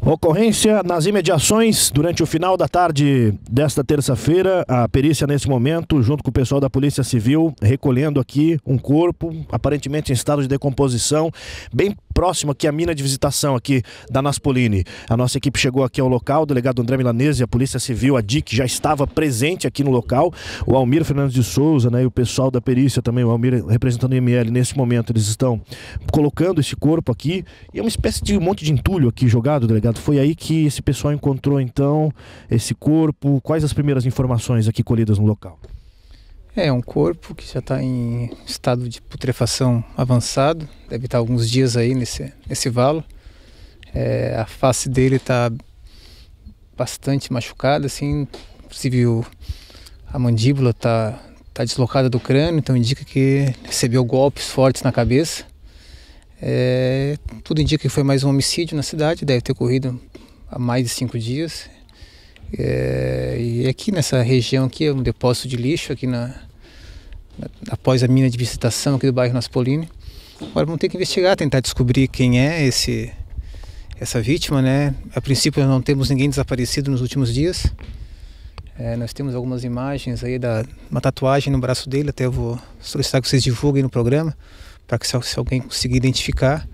Ocorrência nas imediações durante o final da tarde desta terça-feira. A perícia, nesse momento, junto com o pessoal da Polícia Civil, recolhendo aqui um corpo, aparentemente em estado de decomposição, bem próximo aqui à mina de visitação aqui da Naspolini. A nossa equipe chegou aqui ao local, o delegado André Milanese e a Polícia Civil, a DIC, já estava presente aqui no local. O Almir Fernandes de Souza né, e o pessoal da perícia também, o Almir representando o ML nesse momento, eles estão colocando esse corpo aqui. E é uma espécie de um monte de entulho aqui jogado, delegado. Foi aí que esse pessoal encontrou então esse corpo. Quais as primeiras informações aqui colhidas no local? É, é um corpo que já está em estado de putrefação avançado, deve estar tá alguns dias aí nesse, nesse valo. É, a face dele está bastante machucada, assim, possível a mandíbula está tá deslocada do crânio, então indica que recebeu golpes fortes na cabeça. É, tudo indica que foi mais um homicídio na cidade, deve ter ocorrido há mais de cinco dias. É, e aqui nessa região aqui é um depósito de lixo aqui na, na após a mina de visitação aqui do bairro Naspolini. Agora vamos ter que investigar, tentar descobrir quem é esse essa vítima, né? A princípio não temos ninguém desaparecido nos últimos dias. É, nós temos algumas imagens aí da uma tatuagem no braço dele, até eu vou solicitar que vocês divulguem no programa para que se, se alguém conseguir identificar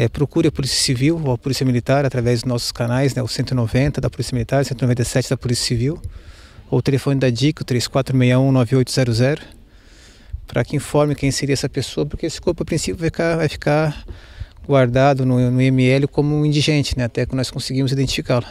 é, procure a Polícia Civil ou a Polícia Militar através dos nossos canais, né, o 190 da Polícia Militar, 197 da Polícia Civil, ou o telefone da dica o 3461-9800, para que informe quem seria essa pessoa, porque esse corpo, a princípio, vai ficar, vai ficar guardado no, no IML como um indigente, né, até que nós conseguimos identificá-lo.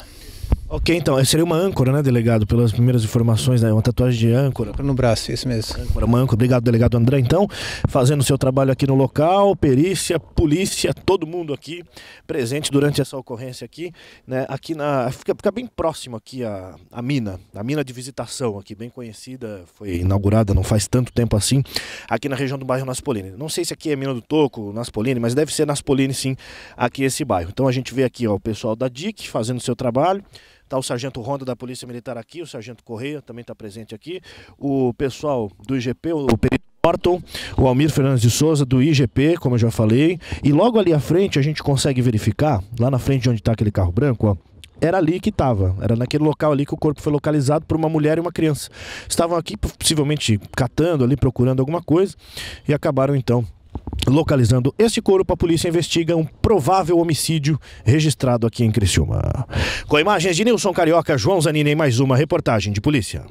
Ok, então, seria uma âncora, né, delegado, pelas primeiras informações, né, uma tatuagem de âncora. No braço, isso mesmo. Âncora, uma âncora. Obrigado, delegado André, então, fazendo o seu trabalho aqui no local, perícia, polícia, todo mundo aqui presente durante essa ocorrência aqui, né, aqui na, fica, fica bem próximo aqui a, a mina, a mina de visitação aqui, bem conhecida, foi inaugurada não faz tanto tempo assim, aqui na região do bairro Naspolini. Não sei se aqui é mina do Toco, Naspolini, mas deve ser Naspolini sim, aqui esse bairro. Então a gente vê aqui, ó, o pessoal da DIC fazendo o seu trabalho, Está o sargento Ronda da Polícia Militar aqui, o sargento Correia também está presente aqui, o pessoal do IGP, o perito Norton, o Almir Fernandes de Souza do IGP, como eu já falei, e logo ali à frente a gente consegue verificar, lá na frente de onde está aquele carro branco, ó, era ali que estava, era naquele local ali que o corpo foi localizado por uma mulher e uma criança. Estavam aqui possivelmente catando ali, procurando alguma coisa e acabaram então Localizando esse corpo, a polícia investiga um provável homicídio registrado aqui em Criciúma. Com imagens de Nilson Carioca, João Zanini em mais uma reportagem de polícia.